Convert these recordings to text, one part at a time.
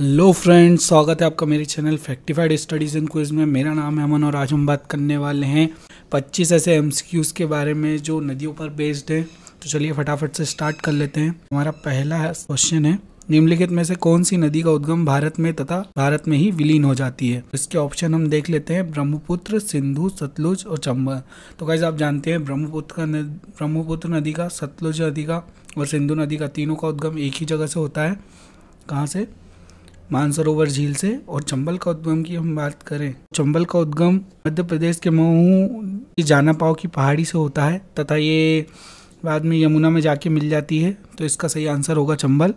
hello friends स्वागत है आपका मेरे channel Factified studies and quiz में मेरा नाम है अमन और आज हम बात करने वाले हैं 25 ऐसे एम के बारे में जो नदियों पर बेस्ड है तो चलिए फटाफट से स्टार्ट कर लेते हैं हमारा पहला क्वेश्चन है निम्नलिखित में से कौन सी नदी का उद्गम भारत में तथा भारत में ही विलीन हो जाती है इसके ऑप्शन हम देख लेते हैं ब्रह्मपुत्र सिंधु सतलुज और चंबल तो कैसे आप जानते हैं ब्रह्मपुत्र का ब्रह्मपुत्र नदी का सतलुज नदी का और सिंधु नदी का तीनों का उद्गम एक ही जगह से होता है कहाँ से मानसरोवर झील से और चंबल का उद्गम की हम बात करें चंबल का उद्गम मध्य प्रदेश के मऊ की जाना पाव की पहाड़ी से होता है तथा ये बाद में यमुना में जाके मिल जाती है तो इसका सही आंसर होगा चंबल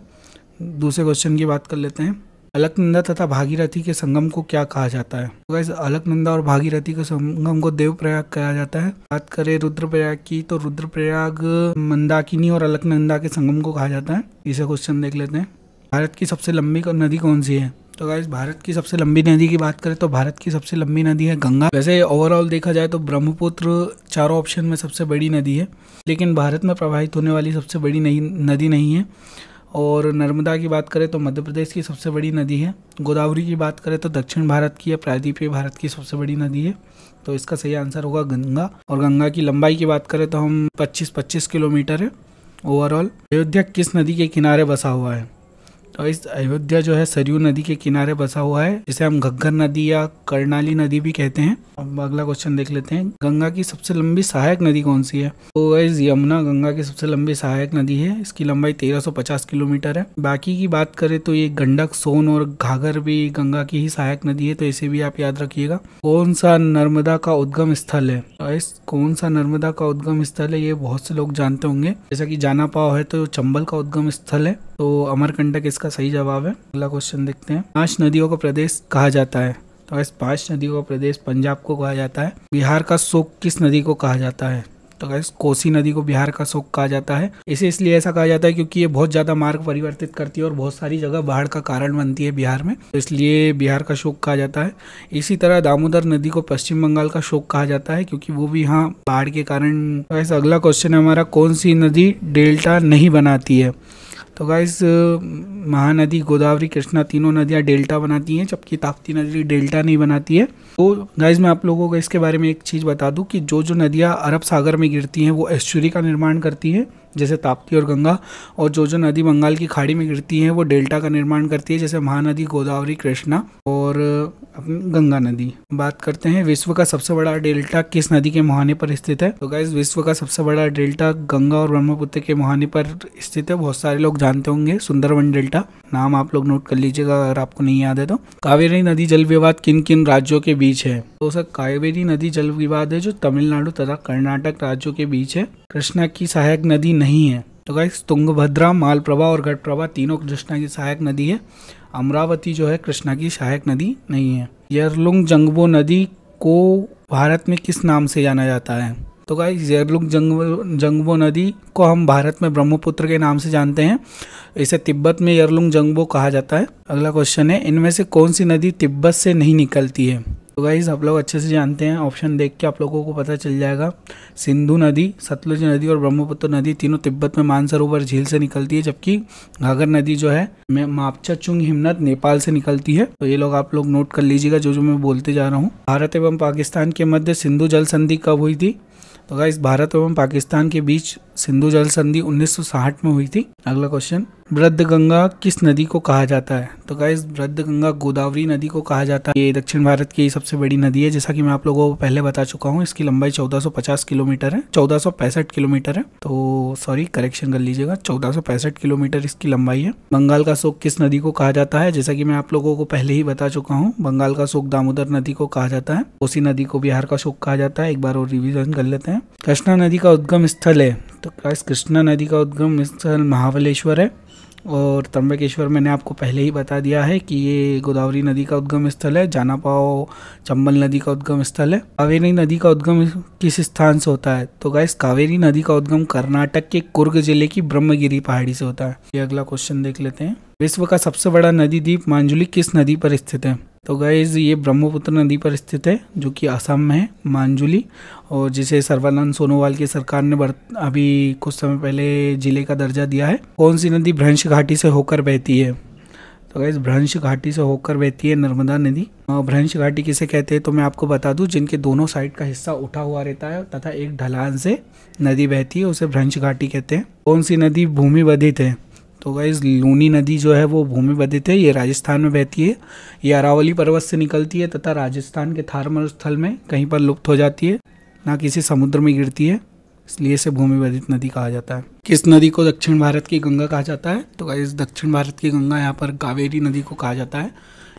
दूसरे क्वेश्चन की बात कर लेते हैं अलकनंदा तथा भागीरथी के संगम को क्या कहा जाता है तो अलकनंदा और भागीरथी के संगम को देवप्रयाग कहा जाता है बात करें रुद्रप्रयाग की तो रुद्रप्रयाग मंदाकिनी और अलकनंदा के संगम को कहा जाता है इसे क्वेश्चन देख लेते हैं भारत की सबसे लंबी नदी कौन सी है तो गाइज भारत की सबसे लंबी नदी की बात करें तो भारत की सबसे लंबी नदी है गंगा वैसे ओवरऑल देखा जाए तो ब्रह्मपुत्र चारों ऑप्शन में सबसे बड़ी नदी है लेकिन भारत में प्रवाहित होने वाली सबसे बड़ी नहीं नदी नहीं है और नर्मदा की बात करें तो मध्य प्रदेश की सबसे बड़ी नदी है गोदावरी की बात करें तो दक्षिण भारत की है प्रायद्वीपीय भारत की सबसे बड़ी नदी है तो इसका सही आंसर होगा गंगा और गंगा की लंबाई की बात करें तो हम 25-25 किलोमीटर है ओवरऑल अयोध्या किस नदी के किनारे बसा हुआ है और तो इस अयोध्या जो है सरयू नदी के किनारे बसा हुआ है जिसे हम घग्गर नदी या कर्णाली नदी भी कहते हैं अब अगला क्वेश्चन देख लेते हैं गंगा की सबसे लंबी सहायक नदी कौन सी है तो इस यमुना गंगा की सबसे लंबी सहायक नदी है इसकी लंबाई 1350 किलोमीटर है बाकी की बात करें तो ये गंडक सोन और घाघर भी गंगा की ही सहायक नदी है तो इसे भी आप याद रखिएगा कौन सा नर्मदा का उद्गम स्थल है तो इस कौन सा नर्मदा का उद्गम स्थल है ये बहुत से लोग जानते होंगे जैसा कि जाना पाव है तो चंबल का उद्गम स्थल है तो अमरकंटक इसका सही जवाब है अगला क्वेश्चन देखते हैं पांच नदियों का प्रदेश कहा जाता है तो इस पांच नदियों का प्रदेश पंजाब को कहा जाता है बिहार का शोक किस नदी को कहा जाता है तो गैस कोसी नदी को बिहार का शोक कहा जाता है इसे इसलिए ऐसा कहा जाता है क्योंकि ये बहुत ज़्यादा मार्ग परिवर्तित करती है और बहुत सारी जगह बाढ़ का कारण बनती है बिहार में तो इसलिए बिहार का शोक कहा जाता है इसी तरह दामोदर नदी को पश्चिम बंगाल का शोक कहा जाता है क्योंकि वो भी यहाँ बाढ़ के कारण तो अगला क्वेश्चन है हमारा कौन सी नदी डेल्टा नहीं बनाती है तो गाइस महानदी गोदावरी कृष्णा तीनों नदियाँ डेल्टा बनाती हैं जबकि ताप्ती नदी डेल्टा नहीं बनाती है तो गाइज मैं आप लोगों को इसके बारे में एक चीज़ बता दूं कि जो जो नदियाँ अरब सागर में गिरती हैं वो एस्चुरी का निर्माण करती हैं जैसे ताप्ती और गंगा और जो जो नदी बंगाल की खाड़ी में गिरती हैं वो डेल्टा का निर्माण करती है जैसे महानदी गोदावरी कृष्णा और गंगा नदी बात करते हैं विश्व का सबसे बड़ा डेल्टा किस नदी के मुहाने पर स्थित है तो गाइज विश्व का सबसे बड़ा डेल्टा गंगा और ब्रह्मपुत्र के मुहाने पर स्थित है बहुत सारे लोग जानते होंगे सुंदरवन डेल्टा नाम आप लोग नोट कर लीजिएगा अगर आपको नहीं याद है तो कावेरी नदी जल विवाद किन किन राज्यों के बीच है तो सर कावेरी नदी जल विवाद है जो तमिलनाडु तथा कर्नाटक राज्यों के बीच है कृष्णा की सहायक नदी नहीं है तो गाइस तुंगभद्रा मालप्रभा और घटप्रभा तीनों कृष्णा की सहायक नदी है अमरावती जो है कृष्णा की सहायक नदी नहीं है यरलुंग जंगबो नदी को भारत में किस नाम से जाना जाता है तो गाइस येरलुक जंग जंगबो नदी को हम भारत में ब्रह्मपुत्र के नाम से जानते हैं इसे तिब्बत में यरलुंग जंगबो कहा जाता है अगला क्वेश्चन है इनमें से कौन सी नदी तिब्बत से नहीं निकलती है तो गाइज़ आप लोग अच्छे से जानते हैं ऑप्शन देख के आप लोगों को पता चल जाएगा सिंधु नदी सतलुज नदी और ब्रह्मपुत्र नदी तीनों तिब्बत में मानसरोवर झील से निकलती है जबकि घाघर नदी जो है मापचा चुंग हिमनद नेपाल से निकलती है तो ये लोग आप लोग नोट कर लीजिएगा जो जो मैं बोलते जा रहा हूँ भारत एवं पाकिस्तान के मध्य सिंधु जल संधि कब हुई थी तो गाइज भारत एवं पाकिस्तान के बीच सिंधु जल संधि उन्नीस में हुई थी अगला क्वेश्चन वृद्ध गंगा किस नदी को कहा जाता है तो गाइज गंगा गोदावरी नदी को कहा जाता है ये दक्षिण भारत की सबसे बड़ी नदी है जैसा कि मैं आप लोगों को पहले बता चुका हूँ इसकी लंबाई 1450 किलोमीटर है चौदह किलोमीटर है तो सॉरी करेक्शन कर लीजिएगा चौदह किलोमीटर इसकी लंबाई है बंगाल का शोक किस नदी को कहा जाता है जैसा की मैं आप लोगों को पहले ही बता चुका हूँ बंगाल का शोक दामोदर नदी को कहा जाता है कोसी नदी को बिहार का शोक कहा जाता है एक बार और रिविजन कर लेते हैं कृष्णा नदी का उद्गम स्थल है तो गाइस कृष्णा नदी का उद्गम स्थल महाबलेश्वर है और त्रंबकेश्वर मैंने आपको पहले ही बता दिया है कि ये गोदावरी नदी का उद्गम स्थल है जानापाव चंबल नदी का उद्गम स्थल है कावेरी नदी का उद्गम किस स्थान से होता है तो गाइस कावेरी नदी का उद्गम कर्नाटक के कुर्ग जिले की ब्रह्मगिरी पहाड़ी से होता है ये अगला क्वेश्चन देख लेते हैं विश्व का सबसे बड़ा नदी द्वीप मांजुली किस नदी पर स्थित है तो गाइज ये ब्रह्मपुत्र नदी पर स्थित है जो कि असम में है मांजुली और जिसे सर्वानंद सोनोवाल की सरकार ने अभी कुछ समय पहले ज़िले का दर्जा दिया है कौन सी नदी भ्रंश घाटी से होकर बहती है तो गाइज भ्रंश घाटी से होकर बहती है नर्मदा नदी भ्रंश घाटी किसे कहते हैं तो मैं आपको बता दूं जिनके दोनों साइड का हिस्सा उठा हुआ रहता है तथा एक ढलान से नदी बहती है उसे भ्रंश घाटी कहते हैं कौन सी नदी भूमि बधित है तो गाइज लूनी नदी जो है वो भूमि बदित है ये राजस्थान में बहती है ये अरावली पर्वत से निकलती है तथा राजस्थान के थारमर स्थल में कहीं पर लुप्त हो जाती है ना किसी समुद्र में गिरती है इसलिए इसे भूमि बदित नदी कहा जाता है किस नदी को दक्षिण भारत की गंगा कहा जाता है तो गाइज दक्षिण भारत की गंगा यहाँ पर कावेरी नदी को कहा जाता है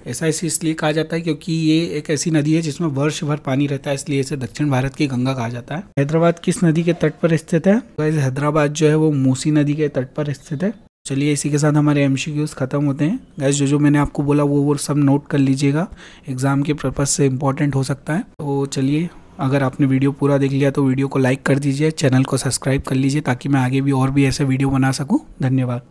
ऐसा इसे इसलिए कहा जाता है क्योंकि ये एक ऐसी नदी है जिसमें वर्ष भर पानी रहता है इसलिए इसे दक्षिण भारत की गंगा कहा जाता है हैदराबाद किस नदी के तट पर स्थित है गाइज तो हैदराबाद जो है वो मूसी नदी के तट पर स्थित है चलिए इसी के साथ हमारे एम ख़त्म होते हैं गैस जो जो मैंने आपको बोला वो वो सब नोट कर लीजिएगा एग्ज़ाम के पर्पज़ से इम्पॉर्टेंट हो सकता है तो चलिए अगर आपने वीडियो पूरा देख लिया तो वीडियो को लाइक कर दीजिए चैनल को सब्सक्राइब कर लीजिए ताकि मैं आगे भी और भी ऐसे वीडियो बना सकूँ धन्यवाद